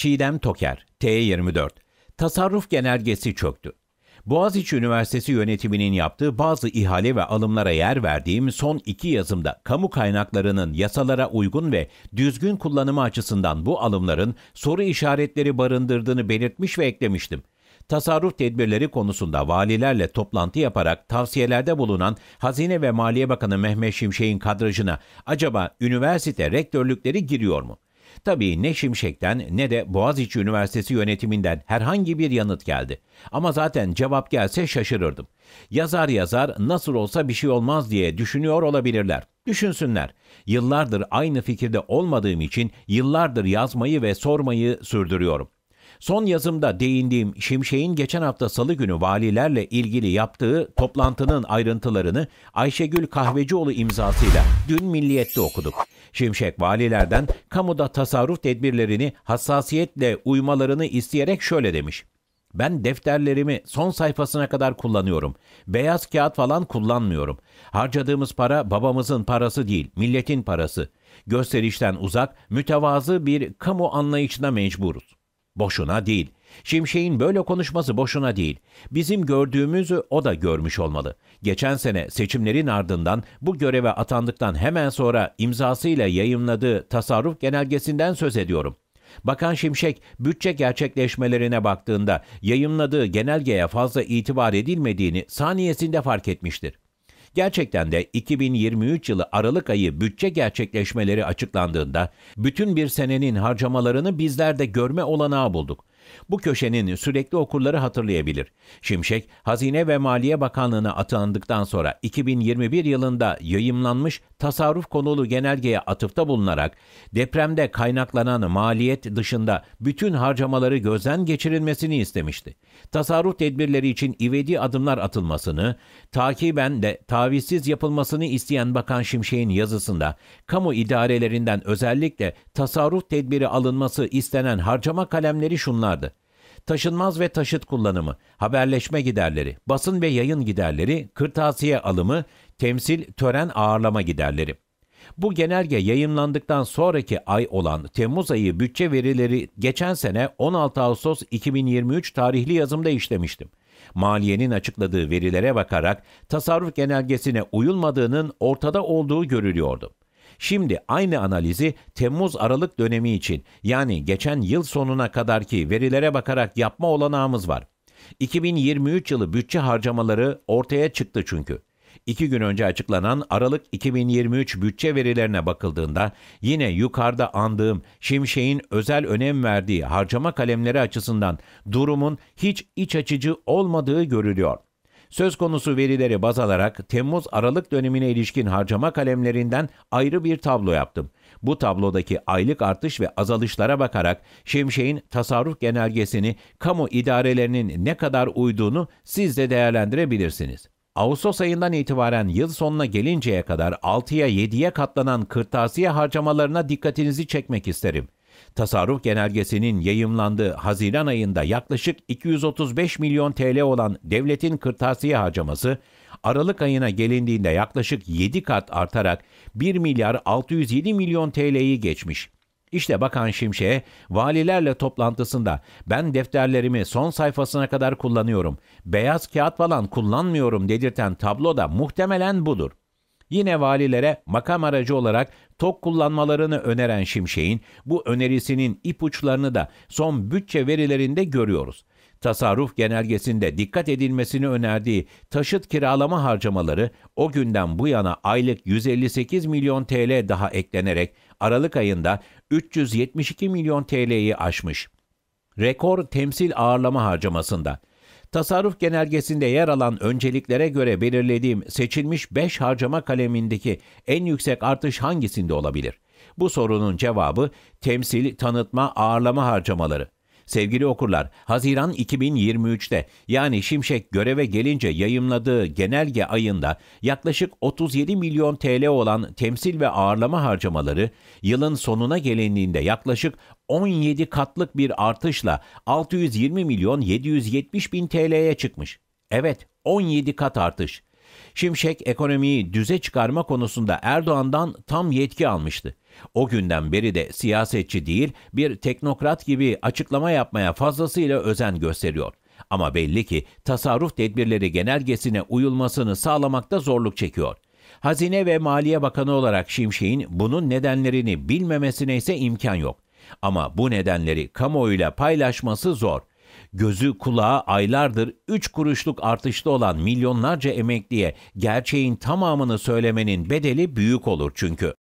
Çiğdem Toker, T24. Tasarruf genelgesi çöktü. Boğaziçi Üniversitesi yönetiminin yaptığı bazı ihale ve alımlara yer verdiğim son iki yazımda kamu kaynaklarının yasalara uygun ve düzgün kullanımı açısından bu alımların soru işaretleri barındırdığını belirtmiş ve eklemiştim. Tasarruf tedbirleri konusunda valilerle toplantı yaparak tavsiyelerde bulunan Hazine ve Maliye Bakanı Mehmet Şimşek'in kadrajına acaba üniversite rektörlükleri giriyor mu? Tabii ne Şimşek'ten ne de Boğaziçi Üniversitesi yönetiminden herhangi bir yanıt geldi. Ama zaten cevap gelse şaşırırdım. Yazar yazar nasıl olsa bir şey olmaz diye düşünüyor olabilirler. Düşünsünler. Yıllardır aynı fikirde olmadığım için yıllardır yazmayı ve sormayı sürdürüyorum. Son yazımda değindiğim Şimşek'in geçen hafta salı günü valilerle ilgili yaptığı toplantının ayrıntılarını Ayşegül Kahvecioğlu imzasıyla dün Milliyet'te okuduk. Şimşek valilerden kamuda tasarruf tedbirlerini hassasiyetle uymalarını isteyerek şöyle demiş. Ben defterlerimi son sayfasına kadar kullanıyorum. Beyaz kağıt falan kullanmıyorum. Harcadığımız para babamızın parası değil, milletin parası. Gösterişten uzak, mütevazı bir kamu anlayışına mecburuz. Boşuna değil. Şimşek'in böyle konuşması boşuna değil. Bizim gördüğümüzü o da görmüş olmalı. Geçen sene seçimlerin ardından bu göreve atandıktan hemen sonra imzasıyla yayınladığı tasarruf genelgesinden söz ediyorum. Bakan Şimşek bütçe gerçekleşmelerine baktığında yayınladığı genelgeye fazla itibar edilmediğini saniyesinde fark etmiştir. Gerçekten de 2023 yılı Aralık ayı bütçe gerçekleşmeleri açıklandığında bütün bir senenin harcamalarını bizler de görme olanağı bulduk. Bu köşenin sürekli okurları hatırlayabilir. Şimşek, Hazine ve Maliye Bakanlığı'na atandıktan sonra 2021 yılında yayımlanmış tasarruf konulu genelgeye atıfta bulunarak depremde kaynaklanan maliyet dışında bütün harcamaları gözden geçirilmesini istemişti. Tasarruf tedbirleri için ivedi adımlar atılmasını, takiben de tavizsiz yapılmasını isteyen Bakan Şimşek'in yazısında kamu idarelerinden özellikle tasarruf tedbiri alınması istenen harcama kalemleri şunlar taşınmaz ve taşıt kullanımı, haberleşme giderleri, basın ve yayın giderleri, kırtasiye alımı, temsil, tören ağırlama giderleri. Bu genelge yayınlandıktan sonraki ay olan Temmuz ayı bütçe verileri geçen sene 16 Ağustos 2023 tarihli yazımda işlemiştim. Maliyenin açıkladığı verilere bakarak tasarruf genelgesine uyulmadığının ortada olduğu görülüyordu. Şimdi aynı analizi Temmuz-Aralık dönemi için yani geçen yıl sonuna kadarki verilere bakarak yapma olanağımız var. 2023 yılı bütçe harcamaları ortaya çıktı çünkü. İki gün önce açıklanan Aralık 2023 bütçe verilerine bakıldığında yine yukarıda andığım Şimşek'in özel önem verdiği harcama kalemleri açısından durumun hiç iç açıcı olmadığı görülüyor. Söz konusu verileri baz alarak Temmuz-Aralık dönemine ilişkin harcama kalemlerinden ayrı bir tablo yaptım. Bu tablodaki aylık artış ve azalışlara bakarak Şimşek'in tasarruf genelgesini kamu idarelerinin ne kadar uyduğunu siz de değerlendirebilirsiniz. Ağustos ayından itibaren yıl sonuna gelinceye kadar 6'ya 7'ye katlanan kırtasiye harcamalarına dikkatinizi çekmek isterim. Tasarruf genelgesinin yayımlandığı Haziran ayında yaklaşık 235 milyon TL olan devletin kırtasiye harcaması, Aralık ayına gelindiğinde yaklaşık 7 kat artarak 1 milyar 607 milyon TL'yi geçmiş. İşte Bakan Şimşek'e valilerle toplantısında ben defterlerimi son sayfasına kadar kullanıyorum, beyaz kağıt falan kullanmıyorum dedirten tablo da muhtemelen budur. Yine valilere makam aracı olarak tok kullanmalarını öneren Şimşek'in bu önerisinin ipuçlarını da son bütçe verilerinde görüyoruz. Tasarruf genelgesinde dikkat edilmesini önerdiği taşıt kiralama harcamaları o günden bu yana aylık 158 milyon TL daha eklenerek Aralık ayında 372 milyon TL'yi aşmış. Rekor temsil ağırlama harcamasında Tasarruf genelgesinde yer alan önceliklere göre belirlediğim seçilmiş 5 harcama kalemindeki en yüksek artış hangisinde olabilir? Bu sorunun cevabı temsil, tanıtma, ağırlama harcamaları. Sevgili okurlar, Haziran 2023'te yani Şimşek göreve gelince yayımladığı genelge ayında yaklaşık 37 milyon TL olan temsil ve ağırlama harcamaları yılın sonuna gelindiğinde yaklaşık 17 katlık bir artışla 620 milyon 770 bin TL'ye çıkmış. Evet, 17 kat artış. Şimşek ekonomiyi düze çıkarma konusunda Erdoğan'dan tam yetki almıştı. O günden beri de siyasetçi değil, bir teknokrat gibi açıklama yapmaya fazlasıyla özen gösteriyor. Ama belli ki tasarruf tedbirleri genelgesine uyulmasını sağlamakta zorluk çekiyor. Hazine ve Maliye Bakanı olarak Şimşek'in bunun nedenlerini bilmemesine ise imkan yok. Ama bu nedenleri kamuoyuyla paylaşması zor. Gözü kulağı aylardır 3 kuruşluk artışlı olan milyonlarca emekliye gerçeğin tamamını söylemenin bedeli büyük olur çünkü.